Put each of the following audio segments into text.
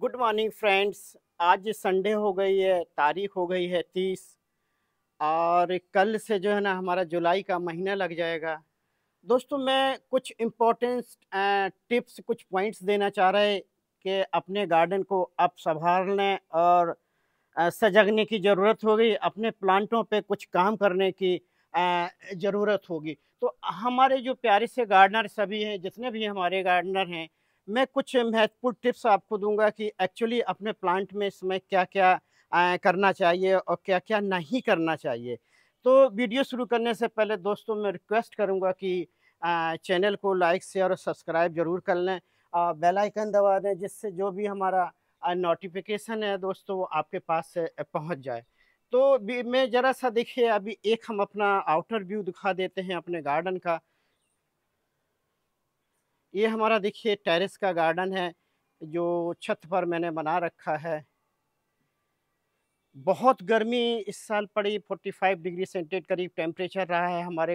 good morning friends आज Sunday हो गई है तारीख हो गई है तीस और कल से जो है ना हमारा जुलाई का महीना लग जाएगा दोस्तों मैं कुछ इम्पोर्टेंस टिप्स कुछ पॉइंट्स देना चाह रहे कि अपने गार्डन को आप संभाल लें और सजगने की ज़रूरत होगी अपने प्लांटों पे कुछ काम करने की ज़रूरत होगी तो हमारे जो प्यारे से गार्डनर सभी हैं जितने भी हमारे गार्डनर हैं मैं कुछ महत्वपूर्ण टिप्स आपको दूंगा कि एक्चुअली अपने प्लांट में इस समय क्या क्या करना चाहिए और क्या क्या नहीं करना चाहिए तो वीडियो शुरू करने से पहले दोस्तों मैं रिक्वेस्ट करूंगा कि चैनल को लाइक शेयर और सब्सक्राइब जरूर कर लें बेल आइकन दबा दें जिससे जो भी हमारा नोटिफिकेशन है दोस्तों वो आपके पास पहुंच जाए तो मैं ज़रा सा देखिए अभी एक हम अपना आउटर व्यू दिखा देते हैं अपने गार्डन का ये हमारा देखिए टेरेस का गार्डन है जो छत पर मैंने बना रखा है बहुत गर्मी इस साल पड़ी 45 डिग्री सेंटीग्रेड करीब टेम्परेचर रहा है हमारे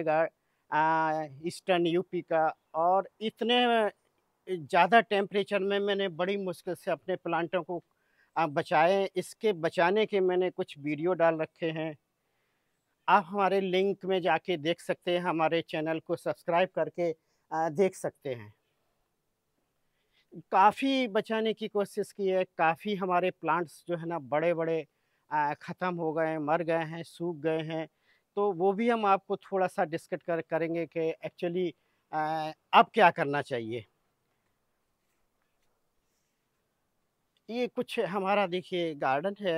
ईस्टर्न यूपी का और इतने ज़्यादा टेम्परेचर में मैंने बड़ी मुश्किल से अपने प्लांटों को बचाए इसके बचाने के मैंने कुछ वीडियो डाल रखे हैं आप हमारे लिंक में जाके देख सकते हैं हमारे चैनल को सब्सक्राइब करके देख सकते हैं काफ़ी बचाने की कोशिश की है काफ़ी हमारे प्लांट्स जो है ना बड़े बड़े ख़त्म हो गए हैं मर गए हैं सूख गए हैं तो वो भी हम आपको थोड़ा सा डिस्कट कर करेंगे कि एक्चुअली अब क्या करना चाहिए ये कुछ हमारा देखिए गार्डन है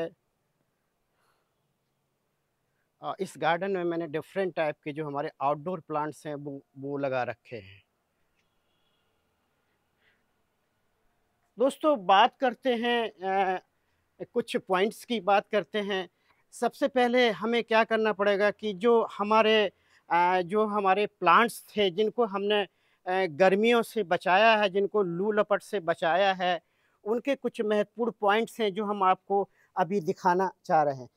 इस गार्डन में मैंने डिफरेंट टाइप के जो हमारे आउटडोर प्लांट्स हैं वो वो लगा रखे हैं दोस्तों बात करते हैं आ, कुछ पॉइंट्स की बात करते हैं सबसे पहले हमें क्या करना पड़ेगा कि जो हमारे आ, जो हमारे प्लांट्स थे जिनको हमने गर्मियों से बचाया है जिनको लू लपट से बचाया है उनके कुछ महत्वपूर्ण पॉइंट्स हैं जो हम आपको अभी दिखाना चाह रहे हैं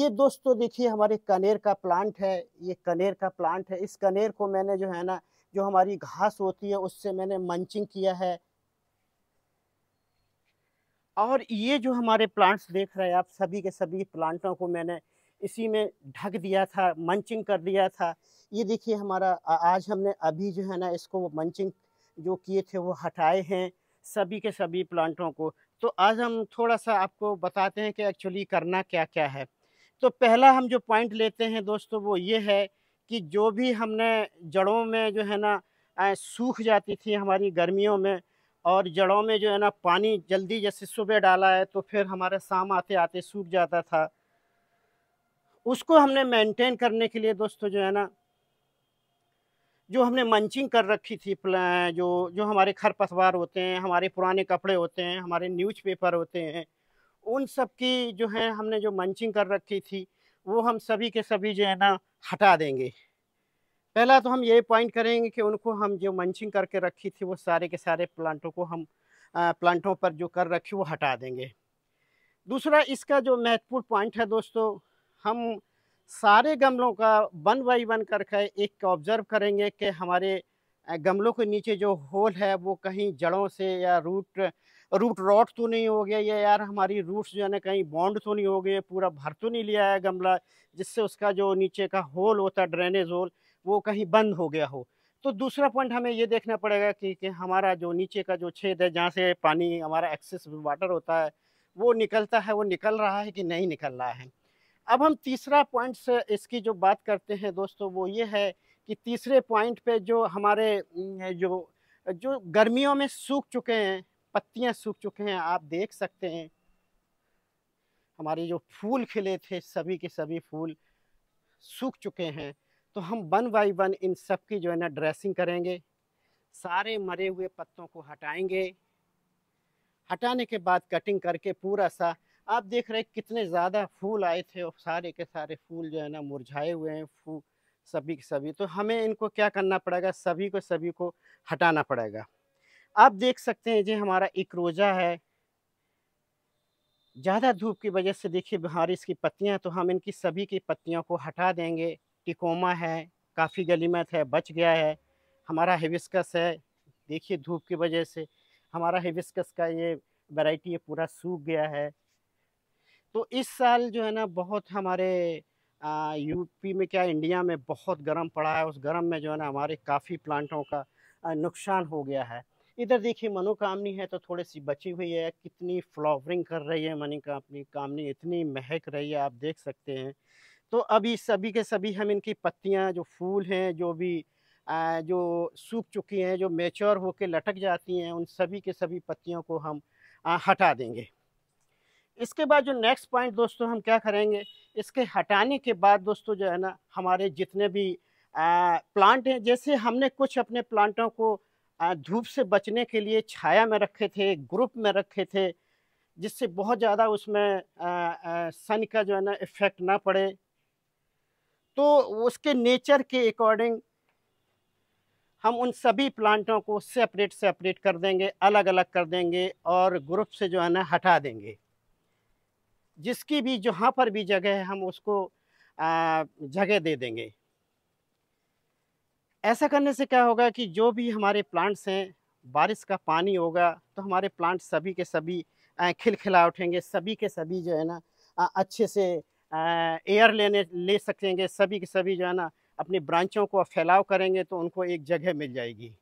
ये दोस्तों देखिए हमारे कनेर का प्लांट है ये कनेर का प्लांट है इस कनेर को मैंने जो है ना जो हमारी घास होती है उससे मैंने मंचिंग किया है और ये जो हमारे प्लांट्स देख रहे हैं आप सभी के सभी प्लांटों को मैंने इसी में ढक दिया था मंचिंग कर दिया था ये देखिए हमारा आज हमने अभी जो है ना इसको वो मंचिंग जो किए थे वो हटाए हैं सभी के सभी प्लांटों को तो आज हम थोड़ा सा आपको बताते हैं कि एक्चुअली करना क्या क्या है तो पहला हम जो पॉइंट लेते हैं दोस्तों वो ये है कि जो भी हमने जड़ों में जो है ना सूख जाती थी हमारी गर्मियों में और जड़ों में जो है ना पानी जल्दी जैसे सुबह डाला है तो फिर हमारे शाम आते आते सूख जाता था उसको हमने मेंटेन करने के लिए दोस्तों जो है ना जो हमने मंचिंग कर रखी थी जो जो हमारे खरपतवार होते हैं हमारे पुराने कपड़े होते हैं हमारे न्यूज़पेपर होते हैं उन सब की जो है हमने जो मंचिंग कर रखी थी वो हम सभी के सभी जो है ना हटा देंगे पहला तो हम ये पॉइंट करेंगे कि उनको हम जो मंचिंग करके रखी थी वो सारे के सारे प्लांटों को हम प्लांटों पर जो कर रखी वो हटा देंगे दूसरा इसका जो महत्वपूर्ण पॉइंट है दोस्तों हम सारे गमलों का वन बाई वन करके एक ऑब्जर्व करेंगे कि हमारे गमलों के नीचे जो होल है वो कहीं जड़ों से या रूट रूट रॉट तो नहीं हो गया या यार हमारी रूट्स जो है ना कहीं बॉन्ड तो नहीं हो गए पूरा भर तो नहीं लिया है गमला जिससे उसका जो नीचे का होल होता है ड्रेनेज होल वो कहीं बंद हो गया हो तो दूसरा पॉइंट हमें ये देखना पड़ेगा कि, कि हमारा जो नीचे का जो छेद है जहाँ से पानी हमारा एक्सेस वाटर होता है वो निकलता है वो निकल रहा है कि नहीं निकल रहा है अब हम तीसरा पॉइंट से इसकी जो बात करते हैं दोस्तों वो ये है कि तीसरे पॉइंट पे जो हमारे जो जो गर्मियों में सूख चुके हैं पत्तियां सूख चुके हैं आप देख सकते हैं हमारे जो फूल खिले थे सभी के सभी फूल सूख चुके हैं तो हम वन बाई वन इन सब की जो है ना ड्रेसिंग करेंगे सारे मरे हुए पत्तों को हटाएंगे हटाने के बाद कटिंग करके पूरा सा आप देख रहे कितने ज़्यादा फूल आए थे और सारे के सारे फूल जो है ना मुरझाए हुए हैं फूल सभी के सभी तो हमें इनको क्या करना पड़ेगा सभी को सभी को हटाना पड़ेगा आप देख सकते हैं जी हमारा एक रोज़ा है ज़्यादा धूप की वजह से देखिए बाहर इसकी पत्तियाँ तो हम इनकी सभी की पत्तियों को हटा देंगे टिकोमा है काफ़ी गलीमत है बच गया है हमारा हेविस्कस है देखिए धूप की वजह से हमारा हेविस्कस का ये वैरायटी ये पूरा सूख गया है तो इस साल जो है ना बहुत हमारे आ, यूपी में क्या इंडिया में बहुत गर्म पड़ा है उस गर्म में जो है ना हमारे काफ़ी प्लांटों का नुकसान हो गया है इधर देखिए मनोकामनी है तो थोड़ी सी बची हुई है कितनी फ्लावरिंग कर रही है मनी कामनी कामनी इतनी महक रही है आप देख सकते हैं तो अभी सभी के सभी हम इनकी पत्तियाँ जो फूल हैं जो भी जो सूख चुकी हैं जो मेच्योर होकर लटक जाती हैं उन सभी के सभी पत्तियों को हम हटा देंगे इसके बाद जो नेक्स्ट पॉइंट दोस्तों हम क्या करेंगे इसके हटाने के बाद दोस्तों जो है ना हमारे जितने भी प्लांट हैं जैसे हमने कुछ अपने प्लांटों को धूप से बचने के लिए छाया में रखे थे ग्रुप में रखे थे जिससे बहुत ज़्यादा उसमें सन का जो है ना इफ़ेक्ट ना पड़े तो उसके नेचर के अकॉर्डिंग हम उन सभी प्लांटों को सेपरेट सेपरेट कर देंगे अलग अलग कर देंगे और ग्रुप से जो है ना हटा देंगे जिसकी भी जहाँ पर भी जगह है हम उसको जगह दे देंगे ऐसा करने से क्या होगा कि जो भी हमारे प्लांट्स हैं बारिश का पानी होगा तो हमारे प्लांट सभी के सभी खिलखिला उठेंगे सभी के सभी जो है ना अच्छे से एयर लेने ले सकेंगे सभी के सभी जो है ना अपनी ब्रांचों को फैलाव करेंगे तो उनको एक जगह मिल जाएगी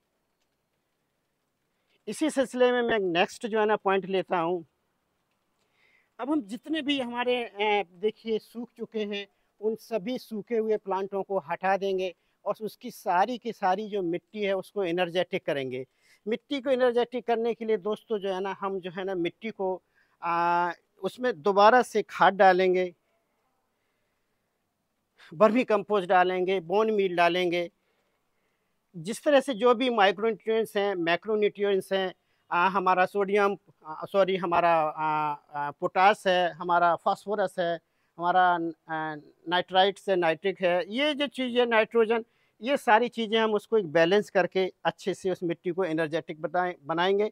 इसी सिलसिले में मैं नेक्स्ट जो है ना पॉइंट लेता हूँ अब हम जितने भी हमारे देखिए सूख चुके हैं उन सभी सूखे हुए प्लांटों को हटा देंगे और उसकी सारी की सारी जो मिट्टी है उसको एनर्जेटिक करेंगे मिट्टी को एनर्जेटिक करने के लिए दोस्तों जो है ना हम जो है ना मिट्टी को आ, उसमें दोबारा से खाद डालेंगे बर्मी कंपोज डालेंगे बोन मील डालेंगे जिस तरह से जो भी माइक्रो न्यूट्रिएंट्स हैं मैक्रो न्यूट्रिएंट्स हैं आ, हमारा सोडियम सॉरी हमारा पोटास है हमारा फास्फोरस है हमारा नाइट्राइट्स है नाइट्रिक है ये जो चीज़ें नाइट्रोजन ये सारी चीज़ें हम उसको एक बैलेंस करके अच्छे से उस मिट्टी को एनर्जेटिक बताए बनाएंगे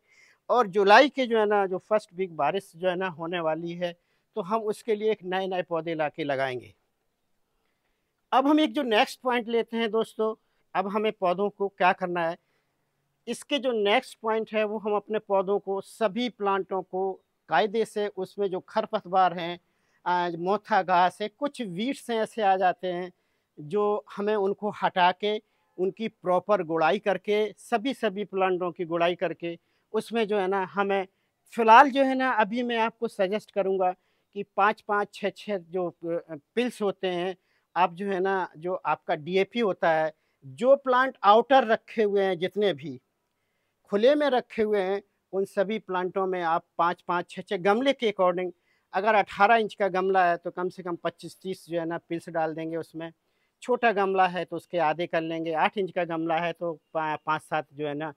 और जुलाई के जो है ना जो फर्स्ट वीक बारिश जो है ना होने वाली है तो हम उसके लिए एक नए नए पौधे ला लगाएंगे अब हम एक जो नेक्स्ट पॉइंट लेते हैं दोस्तों अब हमें पौधों को क्या करना है इसके जो नेक्स्ट पॉइंट है वो हम अपने पौधों को सभी प्लांटों को कायदे से उसमें जो खरपतवार हैं मोथा घास है कुछ वीट्स हैं ऐसे आ जाते हैं जो हमें उनको हटा के उनकी प्रॉपर गुड़ाई करके सभी सभी प्लांटों की गुड़ाई करके उसमें जो है ना हमें फ़िलहाल जो है ना अभी मैं आपको सजेस्ट करूँगा कि पाँच पाँच छः छः जो पिल्स होते हैं आप जो है ना जो आपका डीएपी होता है जो प्लांट आउटर रखे हुए हैं जितने भी खुले में रखे हुए हैं उन सभी प्लांटों में आप पाँच पाँच छः छः गमले के अकॉर्डिंग अगर अठारह इंच का गमला है तो कम से कम पच्चीस तीस जो है ना पिल्स डाल देंगे उसमें छोटा गमला है तो उसके आधे कर लेंगे आठ इंच का गमला है तो पाँच सात जो है ना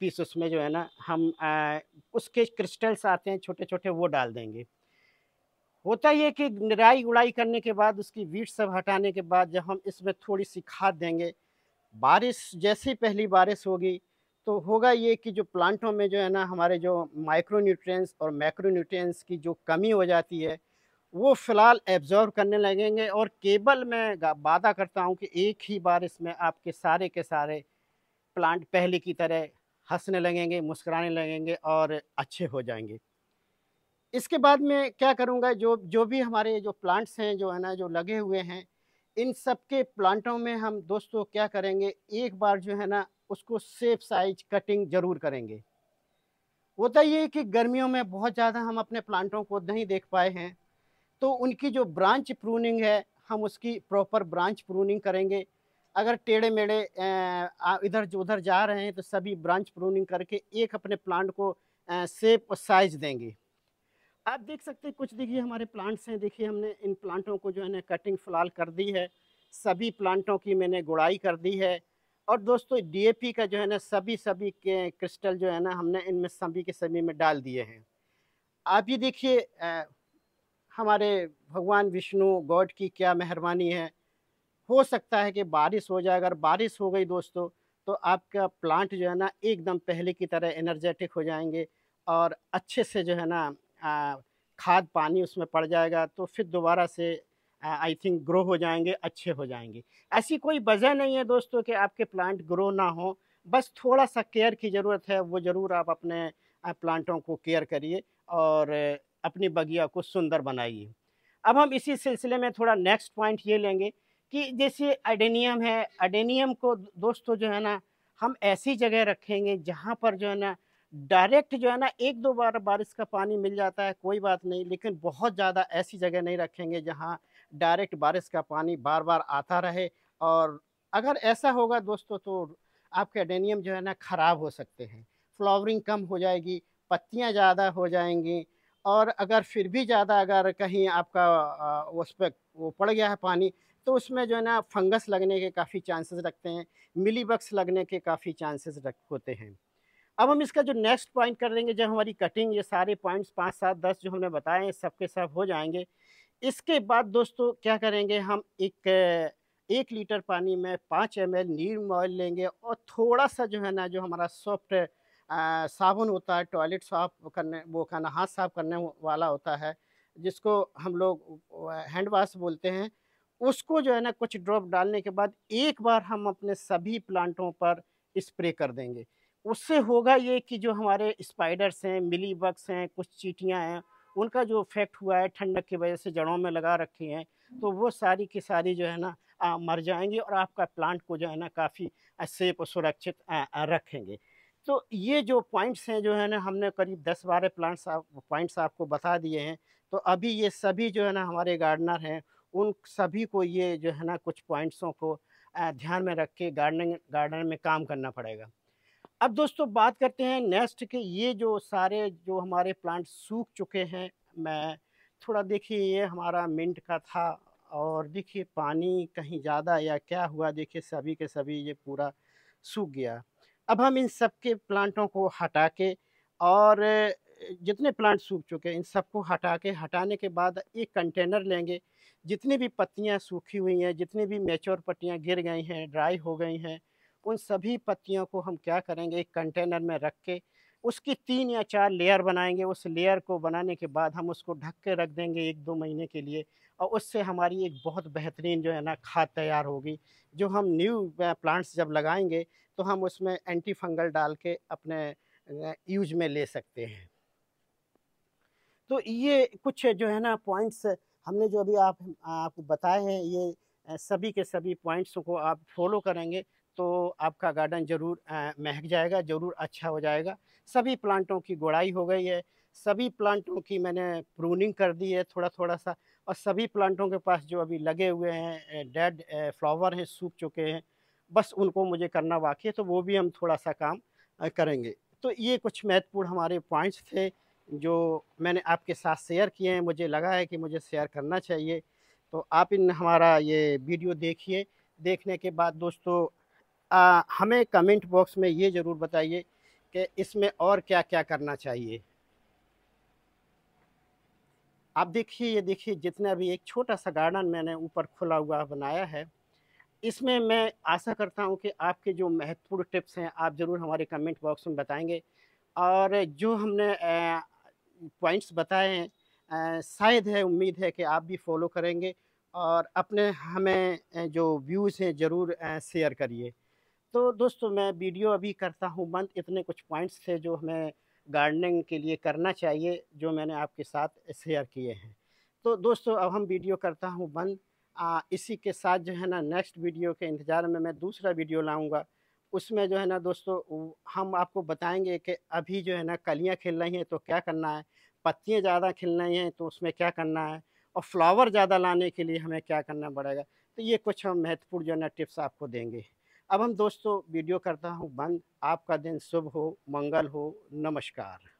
पीस उसमें जो है ना हम आ, उसके क्रिस्टल्स आते हैं छोटे छोटे वो डाल देंगे होता ये कि निराई उड़ाई करने के बाद उसकी वीट सब हटाने के बाद जब हम इसमें थोड़ी सी खाद देंगे बारिश जैसे पहली बारिश होगी तो होगा ये कि जो प्लांटों में जो है ना हमारे जो माइक्रो न्यूट्रिएंट्स और मैक्रो न्यूट्रिएंट्स की जो कमी हो जाती है वो फ़िलहाल एब्जॉर्व करने लगेंगे और केवल मैं वादा करता हूँ कि एक ही बारिश में आपके सारे के सारे प्लांट पहले की तरह हंसने लगेंगे मुस्कुराने लगेंगे और अच्छे हो जाएंगे इसके बाद में क्या करूँगा जो जो भी हमारे जो प्लांट्स हैं जो है ना जो लगे हुए हैं इन सब के प्लांटों में हम दोस्तों क्या करेंगे एक बार जो है ना उसको सेफ साइज कटिंग ज़रूर करेंगे होता तो ये कि गर्मियों में बहुत ज़्यादा हम अपने प्लांटों को नहीं देख पाए हैं तो उनकी जो ब्रांच प्रूनिंग है हम उसकी प्रॉपर ब्रांच प्रूनिंग करेंगे अगर टेढ़े मेढ़े इधर जो उधर जा रहे हैं तो सभी ब्रांच प्रूनिंग करके एक अपने प्लांट को सेप साइज देंगे आप देख सकते हैं कुछ देखिए हमारे प्लांट्स हैं देखिए हमने इन प्लांटों को जो है ना कटिंग फिलहाल कर दी है सभी प्लांटों की मैंने गुड़ाई कर दी है और दोस्तों डीएपी का जो है ना सभी सभी के क्रिस्टल जो है ना हमने इनमें सभी के सभी में डाल दिए हैं आप ये देखिए हमारे भगवान विष्णु गॉड की क्या मेहरबानी है हो सकता है कि बारिश हो जाए अगर बारिश हो गई दोस्तों तो आपका प्लांट जो है ना एकदम पहले की तरह एनर्जेटिक हो जाएंगे और अच्छे से जो है ना खाद पानी उसमें पड़ जाएगा तो फिर दोबारा से आई थिंक ग्रो हो जाएंगे अच्छे हो जाएंगे ऐसी कोई वजह नहीं है दोस्तों कि आपके प्लांट ग्रो ना हो बस थोड़ा सा केयर की ज़रूरत है वो ज़रूर आप अपने प्लांटों को केयर करिए और अपनी बगिया को सुंदर बनाइए अब हम इसी सिलसिले में थोड़ा नेक्स्ट पॉइंट ये लेंगे कि जैसे अडेनियम है अडेनियम को दोस्तों जो है ना हम ऐसी जगह रखेंगे जहाँ पर जो है ना डायरेक्ट जो है ना एक दो बार बारिश का पानी मिल जाता है कोई बात नहीं लेकिन बहुत ज़्यादा ऐसी जगह नहीं रखेंगे जहाँ डायरेक्ट बारिश का पानी बार बार आता रहे और अगर ऐसा होगा दोस्तों तो आपके डेनियम जो है ना ख़राब हो सकते हैं फ्लावरिंग कम हो जाएगी पत्तियाँ ज़्यादा हो जाएंगी और अगर फिर भी ज़्यादा अगर कहीं आपका उस पर वो पड़ गया है पानी तो उसमें जो है ना फंगस लगने के काफ़ी चांसेस रखते हैं मिलीबक्स लगने के काफ़ी चांसेस रख होते हैं अब हम इसका जो नेक्स्ट पॉइंट कर देंगे जब हमारी कटिंग ये सारे पॉइंट्स पाँच सात दस जो हमने बताए हैं सब के सब हो जाएंगे इसके बाद दोस्तों क्या करेंगे हम एक एक लीटर पानी में पाँच एम एल नीम ऑयल लेंगे और थोड़ा सा जो है ना जो हमारा सॉफ्ट साबुन होता है टॉयलेट साफ करने वो खाना हाथ साफ करने वाला होता है जिसको हम लोग हैंड वाश बोलते हैं उसको जो है ना कुछ ड्रॉप डालने के बाद एक बार हम अपने सभी प्लांटों पर स्प्रे कर देंगे उससे होगा ये कि जो हमारे स्पाइडर्स हैं मिली बग्स हैं कुछ चीटियाँ हैं उनका जो इफेक्ट हुआ है ठंडक की वजह से जड़ों में लगा रखी हैं तो वो सारी की सारी जो है ना आ, मर जाएंगे और आपका प्लांट को जो है ना काफ़ी सेफ और सुरक्षित रखेंगे तो ये जो पॉइंट्स हैं जो है ना हमने करीब दस बारह प्लांट्स आप पॉइंट्स आपको बता दिए हैं तो अभी ये सभी जो है ना हमारे गार्डनर हैं उन सभी को ये जो है ना कुछ पॉइंट्सों को ध्यान में रख के गार्डनिंग गार्डन में काम करना पड़ेगा अब दोस्तों बात करते हैं नेक्स्ट के ये जो सारे जो हमारे प्लांट सूख चुके हैं मैं थोड़ा देखिए ये हमारा मिंट का था और देखिए पानी कहीं ज़्यादा या क्या हुआ देखिए सभी के सभी ये पूरा सूख गया अब हम इन सब के प्लांटों को हटा के और जितने प्लांट सूख चुके हैं इन सबको हटा के हटाने के बाद एक कंटेनर लेंगे जितनी भी पत्तियां सूखी हुई हैं जितनी भी मेच्योर पत्तियां गिर गई हैं ड्राई हो गई हैं उन सभी पत्तियों को हम क्या करेंगे एक कंटेनर में रख के उसकी तीन या चार लेयर बनाएंगे उस लेयर को बनाने के बाद हम उसको ढक के रख देंगे एक दो महीने के लिए और उससे हमारी एक बहुत बेहतरीन जो है ना खाद तैयार होगी जो हम न्यू प्लांट्स जब लगाएंगे तो हम उसमें एंटी फंगल डाल के अपने यूज में ले सकते हैं तो ये कुछ जो है ना पॉइंट्स हमने जो अभी आप आपको बताए हैं ये सभी के सभी पॉइंट्स को आप फॉलो करेंगे तो आपका गार्डन ज़रूर महक जाएगा ज़रूर अच्छा हो जाएगा सभी प्लांटों की गोड़ाई हो गई है सभी प्लांटों की मैंने प्रूनिंग कर दी है थोड़ा थोड़ा सा और सभी प्लांटों के पास जो अभी लगे हुए हैं डेड फ्लावर हैं सूख चुके हैं बस उनको मुझे करना बाकी है तो वो भी हम थोड़ा सा काम करेंगे तो ये कुछ महत्वपूर्ण हमारे पॉइंट्स थे जो मैंने आपके साथ शेयर किए हैं मुझे लगा है कि मुझे शेयर करना चाहिए तो आप इन हमारा ये वीडियो देखिए देखने के बाद दोस्तों आ, हमें कमेंट बॉक्स में ये ज़रूर बताइए कि इसमें और क्या क्या करना चाहिए आप देखिए ये देखिए जितने अभी एक छोटा सा गार्डन मैंने ऊपर खुला हुआ बनाया है इसमें मैं आशा करता हूँ कि आपके जो महत्वपूर्ण टिप्स हैं आप ज़रूर हमारे कमेंट बॉक्स में बताएंगे और जो हमने पॉइंट्स बताए हैं शायद है उम्मीद है कि आप भी फॉलो करेंगे और अपने हमें जो व्यूज़ हैं ज़रूर शेयर करिए तो दोस्तों मैं वीडियो अभी करता हूँ बंद इतने कुछ पॉइंट्स थे जो हमें गार्डनिंग के लिए करना चाहिए जो मैंने आपके साथ शेयर किए हैं तो दोस्तों अब हम वीडियो करता हूँ बंद इसी के साथ जो है ना नेक्स्ट वीडियो के इंतज़ार में मैं दूसरा वीडियो लाऊंगा उसमें जो है ना दोस्तों हम आपको बताएंगे कि अभी जो है ना कलियाँ खिल रही हैं तो क्या करना है पत्तियाँ ज़्यादा खिल रही हैं तो उसमें क्या करना है और फ्लावर ज़्यादा लाने के लिए हमें क्या करना पड़ेगा तो ये कुछ हम महत्वपूर्ण जो है ना टिप्स आपको देंगे अब हम दोस्तों वीडियो करता हूँ बंद आपका दिन शुभ हो मंगल हो नमस्कार